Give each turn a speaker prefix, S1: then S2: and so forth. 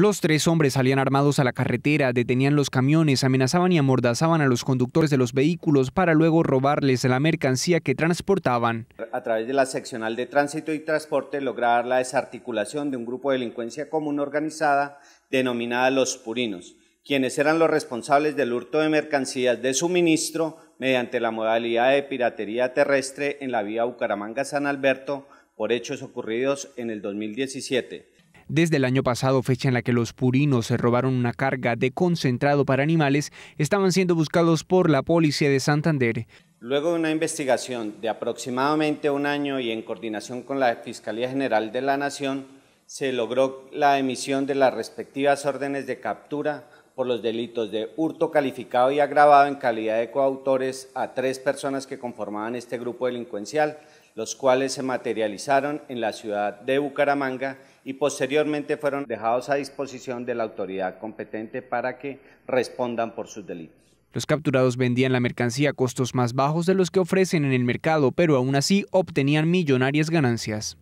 S1: Los tres hombres salían armados a la carretera, detenían los camiones, amenazaban y amordazaban a los conductores de los vehículos para luego robarles la mercancía que transportaban.
S2: A través de la seccional de tránsito y transporte lograr la desarticulación de un grupo de delincuencia común organizada denominada Los Purinos, quienes eran los responsables del hurto de mercancías de suministro mediante la modalidad de piratería terrestre en la vía Bucaramanga-San Alberto por hechos ocurridos en el 2017.
S1: Desde el año pasado, fecha en la que los purinos se robaron una carga de concentrado para animales, estaban siendo buscados por la policía de Santander.
S2: Luego de una investigación de aproximadamente un año y en coordinación con la Fiscalía General de la Nación, se logró la emisión de las respectivas órdenes de captura por los delitos de hurto calificado y agravado en calidad de coautores a tres personas que conformaban este grupo delincuencial, los cuales se materializaron en la ciudad de Bucaramanga y posteriormente fueron dejados a disposición de la autoridad competente para que respondan por sus delitos.
S1: Los capturados vendían la mercancía a costos más bajos de los que ofrecen en el mercado, pero aún así obtenían millonarias ganancias.